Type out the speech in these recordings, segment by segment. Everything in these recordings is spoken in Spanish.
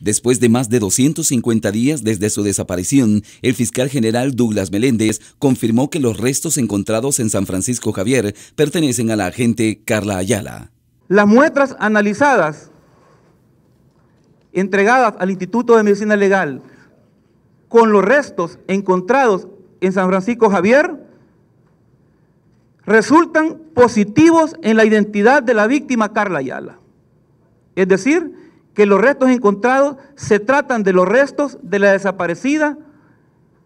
Después de más de 250 días desde su desaparición, el fiscal general Douglas Meléndez confirmó que los restos encontrados en San Francisco Javier pertenecen a la agente Carla Ayala. Las muestras analizadas, entregadas al Instituto de Medicina Legal, con los restos encontrados en San Francisco Javier, resultan positivos en la identidad de la víctima Carla Ayala. Es decir, que los restos encontrados se tratan de los restos de la desaparecida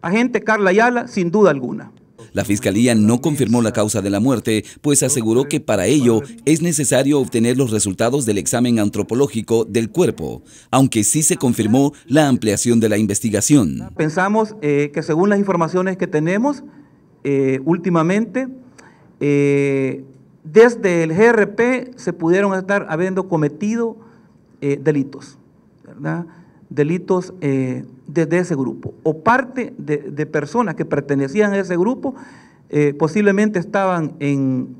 agente Carla Ayala, sin duda alguna. La fiscalía no confirmó la causa de la muerte, pues aseguró que para ello es necesario obtener los resultados del examen antropológico del cuerpo, aunque sí se confirmó la ampliación de la investigación. Pensamos eh, que según las informaciones que tenemos eh, últimamente, eh, desde el GRP se pudieron estar habiendo cometido eh, delitos, ¿verdad? Delitos desde eh, ese grupo. O parte de, personas que pertenecían a ese grupo eh, posiblemente estaban en,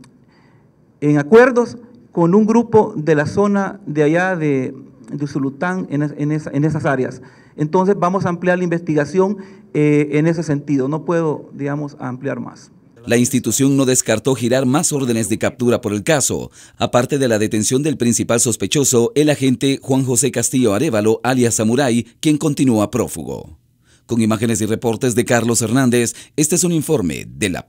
en, acuerdos con un grupo de la zona de allá de, de en, en, esas áreas. Entonces vamos a ampliar la investigación en ese sentido. No puedo, digamos, ampliar más. La institución no descartó girar más órdenes de captura por el caso, aparte de la detención del principal sospechoso, el agente Juan José Castillo Arevalo, alias Samurai, quien continúa prófugo. Con imágenes y reportes de Carlos Hernández, este es un informe de la